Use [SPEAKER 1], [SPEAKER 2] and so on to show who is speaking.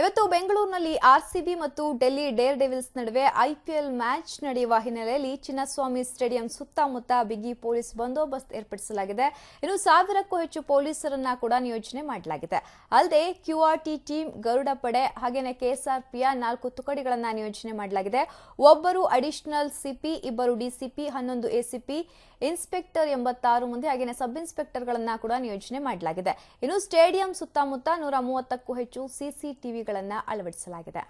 [SPEAKER 1] ಇವತ್ತು ಬೆಂಗಳೂರಿನಲ್ಲಿ ಆರ್ಸಿಬಿ ಮತ್ತು ಡೆಲ್ಲಿ ಡೇರ್ ಡೆವಿಲ್ಸ್ ನಡುವೆ ಐಪಿಎಲ್ ಮ್ಯಾಚ್ ನಡೆಯುವ ಹಿನ್ನೆಲೆಯಲ್ಲಿ ಚಿನ್ನಸ್ವಾಮಿ ಸ್ಟೇಡಿಯಂ ಸುತ್ತಮುತ್ತ ಬಿಗಿ ಪೊಲೀಸ್ ಬಂದೋಬಸ್ತ್ ಏರ್ಪಡಿಸಲಾಗಿದೆ ಇನ್ನು ಸಾವಿರಕ್ಕೂ ಹೆಚ್ಚು ಪೊಲೀಸರನ್ನ ಕೂಡ ನಿಯೋಜನೆ ಮಾಡಲಾಗಿದೆ ಅಲ್ಲದೆ ಕ್ಯೂಆರ್ಟಿ ಟೀಮ್ ಗರುಡ ಪಡೆ ಹಾಗೆಯೇ ಕೆಎಸ್ಆರ್ಪಿಯ ನಾಲ್ಕು ತುಕಡಿಗಳನ್ನ ನಿಯೋಜನೆ ಮಾಡಲಾಗಿದೆ ಒಬ್ಬರು ಅಡಿಷನಲ್ ಸಿಪಿ ಇಬ್ಬರು ಡಿಸಿಪಿ ಹನ್ನೊಂದು ಎಸಿಪಿ ಇನ್ಸ್ಪೆಕ್ಟರ್ ಎಂಬತ್ತಾರು ಮಂದಿ ಹಾಗೆಯೇ ಸಬ್ ಇನ್ಸ್ಪೆಕ್ಟರ್ಗಳನ್ನ ಕೂಡ ನಿಯೋಜನೆ ಮಾಡಲಾಗಿದೆ ಇನ್ನು ಸ್ಟೇಡಿಯಂ ಸುತ್ತಮುತ್ತ ನೂರ ಮೂವತ್ತಕ್ಕೂ ಹೆಚ್ಚು ಸಿಸಿಟಿವಿ ಗಳನ್ನು ಅಳವಡಿಸಲಾಗಿದೆ